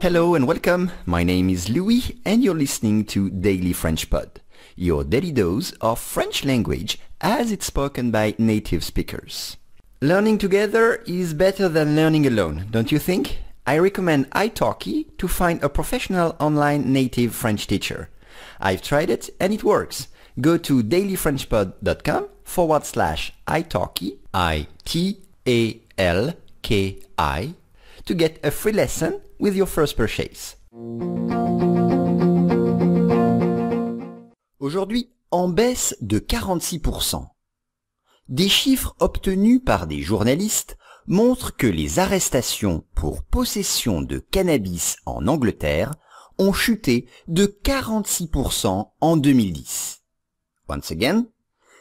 Hello and welcome, my name is Louis and you're listening to Daily French Pod, your daily dose of French language as it's spoken by native speakers. Learning together is better than learning alone, don't you think? I recommend italki to find a professional online native French teacher. I've tried it and it works. Go to dailyfrenchpod.com forward slash italki, I-T-A-L-K-I, to get a free lesson with your first purchase. Aujourd'hui, en baisse de 46%. Des chiffres obtenus par des journalistes montrent que les arrestations pour possession de cannabis en Angleterre ont chuté de 46% en 2010. Once again,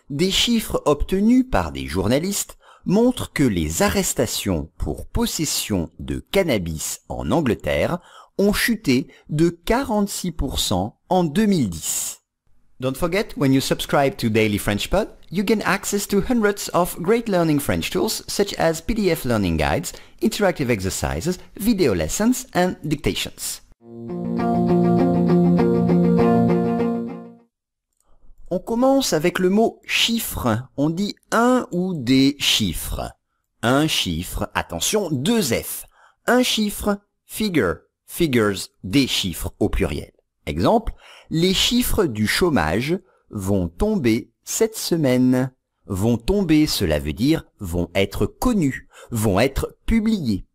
des chiffres obtenus par des journalistes montre que les arrestations pour possession de cannabis en Angleterre ont chuté de 46% en 2010. Don't forget, when you subscribe to Daily French you gain access to hundreds of great learning French tools such as PDF learning guides, interactive exercises, video lessons and dictations. commence avec le mot chiffre. On dit un ou des chiffres. Un chiffre, attention, deux F. Un chiffre, figure, figures, des chiffres au pluriel. Exemple, les chiffres du chômage vont tomber cette semaine. Vont tomber, cela veut dire vont être connus, vont être publiés.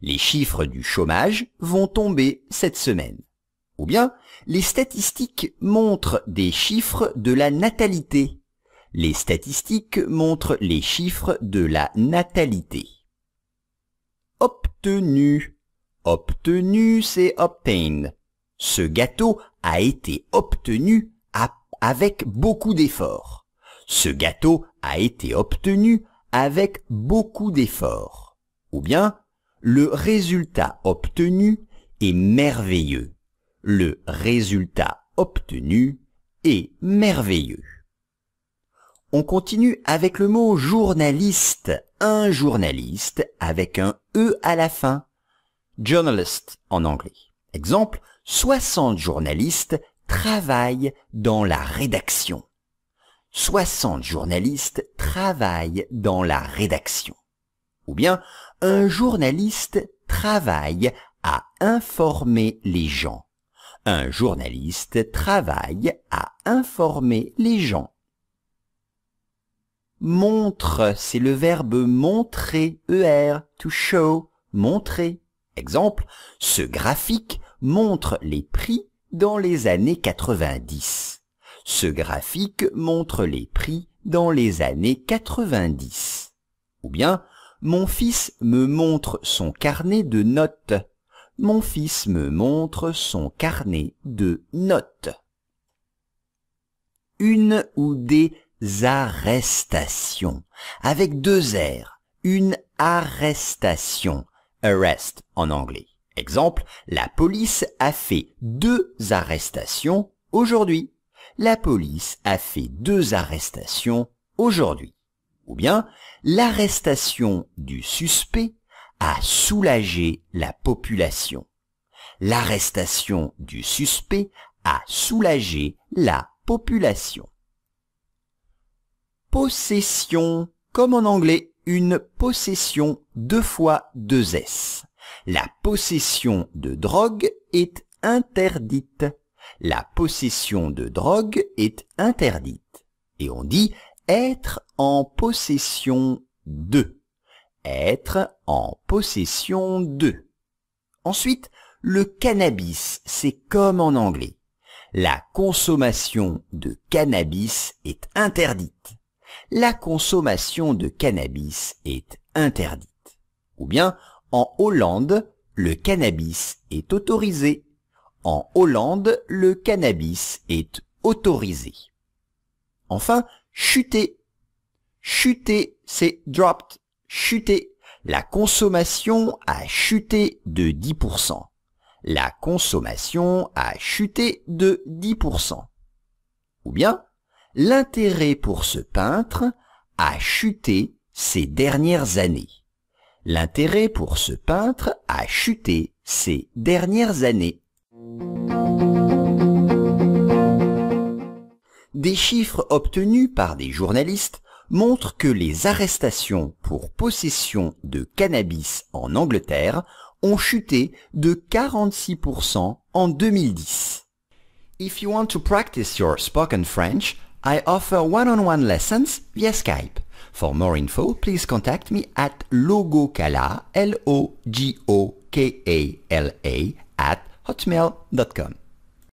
Les chiffres du chômage vont tomber cette semaine. Ou bien, les statistiques montrent des chiffres de la natalité. Les statistiques montrent les chiffres de la natalité. Obtenu. Obtenu, c'est obtain ». Ce gâteau a été obtenu avec beaucoup d'efforts. Ce gâteau a été obtenu avec beaucoup d'efforts. Ou bien, le résultat obtenu est merveilleux le résultat obtenu est merveilleux. On continue avec le mot journaliste, un journaliste avec un E à la fin, journalist en anglais. Exemple, 60 journalistes travaillent dans la rédaction. 60 journalistes travaillent dans la rédaction. Ou bien, un journaliste travaille à informer les gens un journaliste travaille à informer les gens. Montre, c'est le verbe montrer, ER, to show, montrer. Exemple, ce graphique montre les prix dans les années 90. Ce graphique montre les prix dans les années 90. Ou bien, mon fils me montre son carnet de notes mon fils me montre son carnet de notes. Une ou des arrestations, avec deux R, une arrestation, arrest en anglais. Exemple, la police a fait deux arrestations aujourd'hui. La police a fait deux arrestations aujourd'hui. Ou bien, l'arrestation du suspect a soulager la population. L'arrestation du suspect a soulagé la population. Possession, comme en anglais, une possession deux fois deux S. La possession de drogue est interdite. La possession de drogue est interdite. Et on dit être en possession de être en possession de. Ensuite, le cannabis, c'est comme en anglais. La consommation de cannabis est interdite. La consommation de cannabis est interdite. Ou bien, en Hollande, le cannabis est autorisé. En Hollande, le cannabis est autorisé. Enfin, chuter. Chuter, c'est dropped chuté. La consommation a chuté de 10%. La consommation a chuté de 10%. Ou bien, l'intérêt pour ce peintre a chuté ces dernières années. L'intérêt pour ce peintre a chuté ces dernières années. Des chiffres obtenus par des journalistes montre que les arrestations pour possession de cannabis en Angleterre ont chuté de 46% en 2010. If you want to practice your spoken French, I offer one-on-one lessons via Skype. For more info, please contact me at logokala, L-O-G-O-K-A-L-A, at hotmail.com.